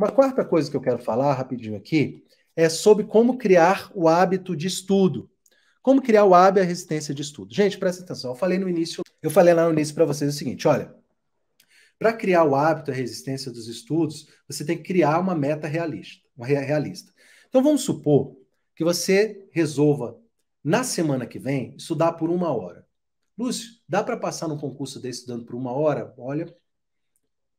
Uma quarta coisa que eu quero falar rapidinho aqui é sobre como criar o hábito de estudo. Como criar o hábito e a resistência de estudo. Gente, presta atenção. Eu falei no início, eu falei lá no início para vocês o seguinte, olha, para criar o hábito e a resistência dos estudos, você tem que criar uma meta realista, uma realista. Então vamos supor que você resolva na semana que vem estudar por uma hora. Lúcio, dá para passar num concurso desse estudando por uma hora? Olha,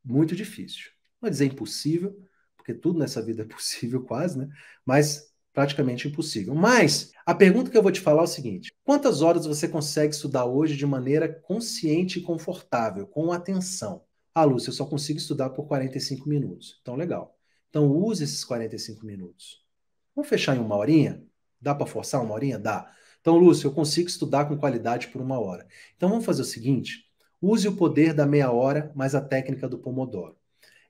muito difícil. Não dizer impossível, porque tudo nessa vida é possível quase, né? Mas praticamente impossível. Mas a pergunta que eu vou te falar é o seguinte: quantas horas você consegue estudar hoje de maneira consciente e confortável, com atenção? Ah, Lúcia, eu só consigo estudar por 45 minutos. Então, legal. Então, use esses 45 minutos. Vamos fechar em uma horinha? Dá para forçar uma horinha? Dá. Então, Lúcio, eu consigo estudar com qualidade por uma hora. Então, vamos fazer o seguinte: use o poder da meia hora mais a técnica do Pomodoro.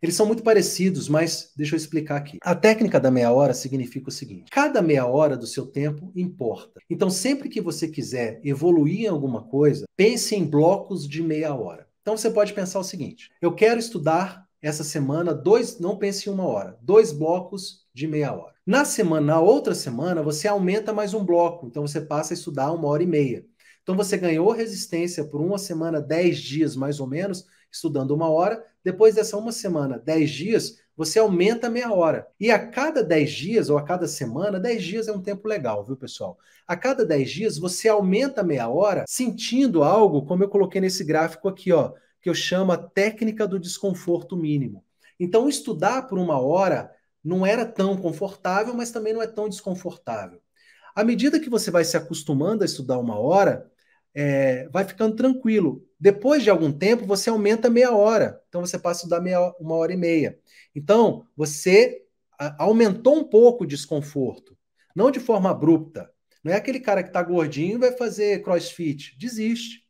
Eles são muito parecidos, mas deixa eu explicar aqui. A técnica da meia hora significa o seguinte: cada meia hora do seu tempo importa. Então, sempre que você quiser evoluir em alguma coisa, pense em blocos de meia hora. Então, você pode pensar o seguinte: eu quero estudar essa semana dois, não pense em uma hora, dois blocos de meia hora. Na semana, na outra semana, você aumenta mais um bloco, então você passa a estudar uma hora e meia. Então você ganhou resistência por uma semana, 10 dias mais ou menos, estudando uma hora. Depois dessa uma semana, 10 dias, você aumenta meia hora. E a cada 10 dias ou a cada semana, 10 dias é um tempo legal, viu, pessoal? A cada 10 dias você aumenta meia hora sentindo algo, como eu coloquei nesse gráfico aqui, ó, que eu chamo a técnica do desconforto mínimo. Então estudar por uma hora não era tão confortável, mas também não é tão desconfortável. À medida que você vai se acostumando a estudar uma hora, é, vai ficando tranquilo. Depois de algum tempo, você aumenta meia hora. Então, você passa a dar meia, uma hora e meia. Então, você aumentou um pouco o desconforto. Não de forma abrupta. Não é aquele cara que está gordinho e vai fazer crossfit. Desiste.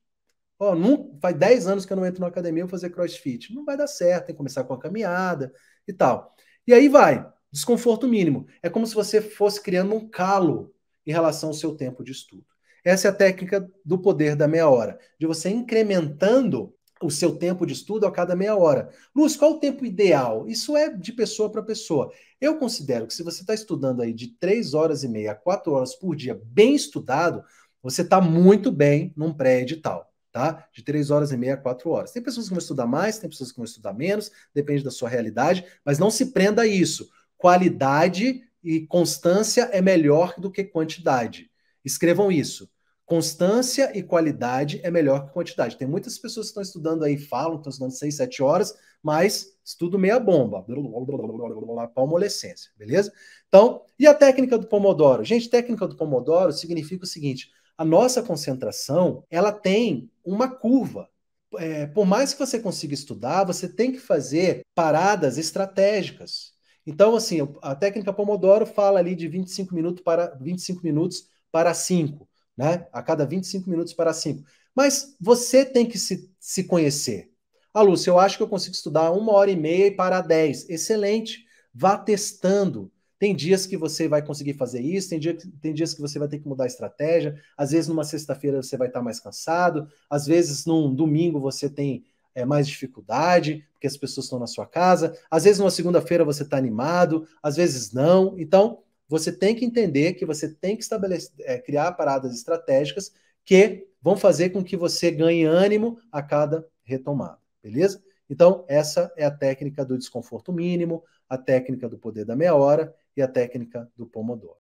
Oh, não, faz 10 anos que eu não entro na academia para fazer crossfit. Não vai dar certo, tem que começar com a caminhada e tal. E aí vai, desconforto mínimo. É como se você fosse criando um calo em relação ao seu tempo de estudo. Essa é a técnica do poder da meia hora, de você incrementando o seu tempo de estudo a cada meia hora. Luz, qual o tempo ideal? Isso é de pessoa para pessoa. Eu considero que se você está estudando aí de três horas e meia a quatro horas por dia, bem estudado, você está muito bem num pré-edital, tá? De três horas e meia a quatro horas. Tem pessoas que vão estudar mais, tem pessoas que vão estudar menos, depende da sua realidade, mas não se prenda a isso. Qualidade e constância é melhor do que quantidade. Escrevam isso. Constância e qualidade é melhor que quantidade. Tem muitas pessoas que estão estudando aí, falam, estão estudando 6, 7 horas, mas estudo meia bomba. Palmolescência, beleza? Então, e a técnica do Pomodoro? Gente, técnica do Pomodoro significa o seguinte: a nossa concentração ela tem uma curva. É, por mais que você consiga estudar, você tem que fazer paradas estratégicas. Então, assim, a técnica Pomodoro fala ali de 25 minutos para 25 minutos para 5, né? A cada 25 minutos para 5. Mas você tem que se, se conhecer. Ah, Lúcia, eu acho que eu consigo estudar uma hora e meia e parar 10. Excelente. Vá testando. Tem dias que você vai conseguir fazer isso, tem, dia, tem dias que você vai ter que mudar a estratégia. Às vezes, numa sexta-feira, você vai estar mais cansado. Às vezes, num domingo, você tem é, mais dificuldade, porque as pessoas estão na sua casa. Às vezes, numa segunda-feira, você está animado. Às vezes, não. Então, você tem que entender que você tem que é, criar paradas estratégicas que vão fazer com que você ganhe ânimo a cada retomada, beleza? Então, essa é a técnica do desconforto mínimo, a técnica do poder da meia hora e a técnica do Pomodoro.